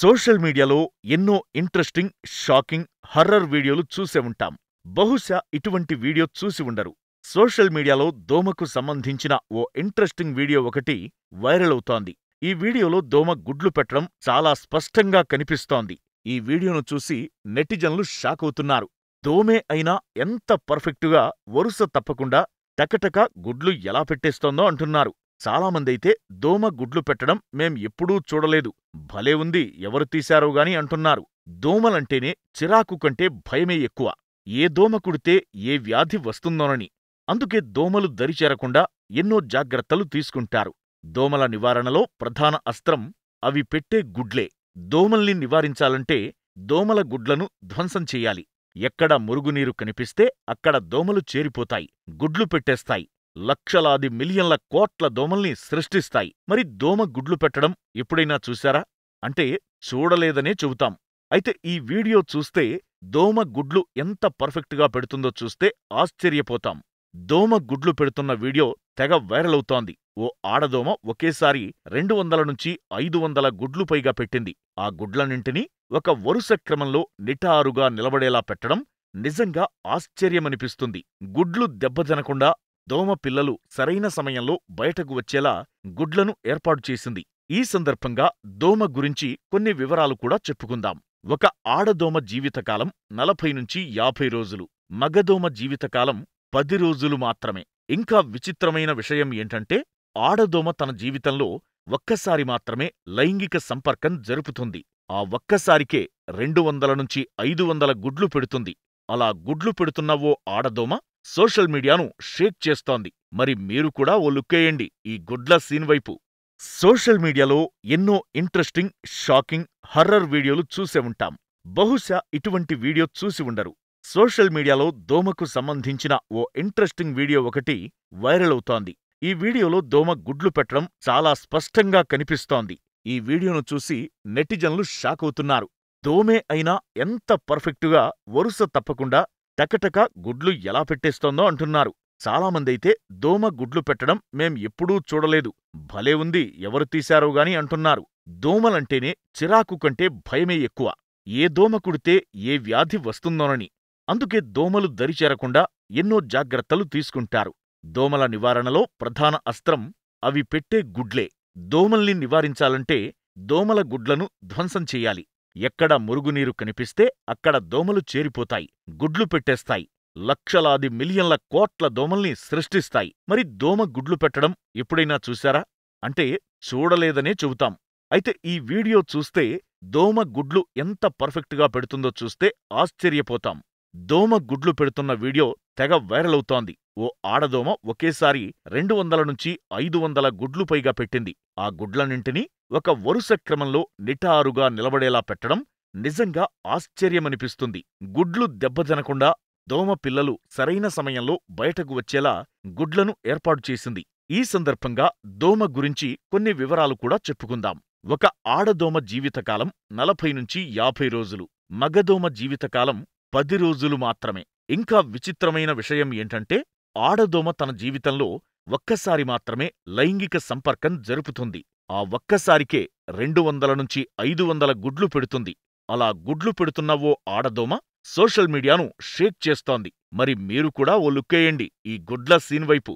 social మీడియాలో ఎన్నో interesting shocking horror వీడియోలు చూసే ఉంటాం బహుశా ఇటువంటి వీడియో చూసి ఉండరు సోషల్ మీడియాలో దోమకు సంబంధించిన ఓ ఇంట్రెస్టింగ్ వీడియో ఒకటి వైరల్ అవుతోంది ఈ వీడియోలో దోమ గుడ్లు పెట్టడం చాలా స్పష్టంగా కనిపిస్తోంది ఈ వీడియోను చూసి నెటిజన్లు షాక్ అవుతున్నారు దోమే అయినా ఎంత పర్ఫెక్టుగా వరుస తప్పకుండా టకటక గుడ్లు ఎలా పెట్టేస్తోందో అంటున్నారు చాలామందైతే దోమ గుడ్లు పెట్టడం మేం ఎప్పుడూ చూడలేదు భలే ఉంది ఎవరు తీశారో గాని అంటున్నారు దోమలంటేనే చిరాకు కంటే భయమే ఎక్కువ ఏ దోమ కుడితే ఏ వ్యాధి వస్తుందోనని అందుకే దోమలు దరిచేరకుండా ఎన్నో జాగ్రత్తలు తీసుకుంటారు దోమల నివారణలో ప్రధాన అస్త్రం అవి పెట్టే గుడ్లే దోమల్ని నివారించాలంటే దోమల గుడ్లను ధ్వంసం చెయ్యాలి ఎక్కడ మురుగునీరు కనిపిస్తే అక్కడ దోమలు చేరిపోతాయి గుడ్లు పెట్టేస్తాయి లక్షలాది మిలియన్ల కోట్ల దోమల్ని సృష్టిస్తాయి మరి దోమ గుడ్లు పెట్టడం ఎప్పుడైనా చూశారా అంటే చూడలేదనే చెబుతాం అయితే ఈ వీడియో చూస్తే దోమ గుడ్లు ఎంత పర్ఫెక్ట్గా పెడుతుందో చూస్తే ఆశ్చర్యపోతాం దోమ గుడ్లు పెడుతున్న వీడియో తెగ వైరల్ అవుతోంది ఓ ఆడదోమ ఒకేసారి రెండు వందల నుంచి ఐదు వందల గుడ్లు పైగా పెట్టింది ఆ గుడ్లన్నింటినీ ఒక వరుస క్రమంలో నిటారుగా నిలబడేలా పెట్టడం నిజంగా ఆశ్చర్యమనిపిస్తుంది గుడ్లు దెబ్బతినకుండా దోమ పిల్లలు సరైన సమయంలో బయటకు వచ్చేలా గుడ్లను ఏర్పాటు చేసింది ఈ సందర్భంగా దోమ గురించి కొన్ని వివరాలు కూడా చెప్పుకుందాం ఒక ఆడదోమ జీవితకాలం నలభై నుంచి యాభై రోజులు మగదోమ జీవితకాలం పది రోజులు మాత్రమే ఇంకా విచిత్రమైన విషయం ఏంటంటే ఆడదోమ తన జీవితంలో ఒక్కసారి మాత్రమే లైంగిక సంపర్కం జరుపుతుంది ఆ ఒక్కసారికే రెండు వందల నుంచి ఐదు వందల గుడ్లు పెడుతుంది అలా గుడ్లు పెడుతున్న ఓ ఆడదోమ సోషల్ మీడియాను షేక్ చేస్తోంది మరి మీరు కూడా ఓ లుక్కేయండి ఈ గుడ్ల సీన్ వైపు సోషల్ మీడియాలో ఎన్నో ఇంట్రెస్టింగ్ షాకింగ్ హర్రర్ వీడియోలు చూసే ఉంటాం బహుశా ఇటువంటి వీడియో చూసి ఉండరు సోషల్ మీడియాలో దోమకు సంబంధించిన ఓ ఇంట్రెస్టింగ్ వీడియో ఒకటి వైరల్ అవుతోంది ఈ వీడియోలో దోమ గుడ్లు పెట్టడం చాలా స్పష్టంగా కనిపిస్తోంది ఈ వీడియోను చూసి నెటిజన్లు షాకవుతున్నారు దోమే అయినా ఎంత పర్ఫెక్టుగా వరుస తప్పకుండా టకటక గుడ్లు ఎలా పెట్టేస్తోందో అంటున్నారు చాలామందైతే దోమ గుడ్లు పెట్టడం మేం ఎప్పుడూ చూడలేదు భలే ఉంది ఎవరు తీశారో గాని అంటున్నారు దోమలంటేనే చిరాకు కంటే భయమే ఎక్కువ ఏ దోమ కుడితే ఏ వ్యాధి వస్తుందోనని అందుకే దోమలు దరిచేరకుండా ఎన్నో జాగ్రత్తలు తీసుకుంటారు దోమల నివారణలో ప్రధాన అస్త్రం అవి పెట్టే గుడ్లే దోమల్ని నివారించాలంటే దోమల గుడ్లను ధ్వంసం చెయ్యాలి ఎక్కడ మురుగునీరు కనిపిస్తే అక్కడ దోమలు చేరిపోతాయి గుడ్లు పెట్టేస్తాయి లక్షలాది మిలియన్ల కోట్ల దోమల్ని సృష్టిస్తాయి మరి దోమ గుడ్లు పెట్టడం ఎప్పుడైనా చూశారా అంటే చూడలేదనే చెబుతాం అయితే ఈ వీడియో చూస్తే దోమ గుడ్లు ఎంత పర్ఫెక్ట్గా పెడుతుందో చూస్తే ఆశ్చర్యపోతాం దోమ గుడ్లు పెడుతున్న వీడియో తెగ వైరలవుతోంది ఓ ఆడదోమ ఒకేసారి రెండు వందల నుంచి ఐదు వందల గుడ్లు పైగా పెట్టింది ఆ గుడ్లన్నింటినీ ఒక వరుస క్రమంలో నిటారుగా నిలబడేలా పెట్టడం నిజంగా ఆశ్చర్యమనిపిస్తుంది గుడ్లు దెబ్బతినకుండా దోమ పిల్లలు సరైన సమయంలో బయటకు వచ్చేలా గుడ్లను ఏర్పాటు చేసింది ఈ సందర్భంగా దోమ గురించి కొన్ని వివరాలు కూడా చెప్పుకుందాం ఒక ఆడదోమ జీవితకాలం నలభై నుంచి యాభై రోజులు మగదోమ జీవితకాలం పది రోజులు మాత్రమే ఇంకా విచిత్రమైన విషయం ఏంటంటే ఆడదోమ తన జీవితంలో ఒక్కసారి మాత్రమే లైంగిక సంపర్కం జరుపుతుంది ఆ ఒక్కసారికే రెండు వందల నుంచి ఐదు వందల గుడ్లు పెడుతుంది అలా గుడ్లు పెడుతున్న ఓ ఆడదోమ సోషల్ మీడియాను షేక్ చేస్తోంది మరి మీరు కూడా ఓ లుక్కేయండి ఈ గుడ్ల సీన్ వైపు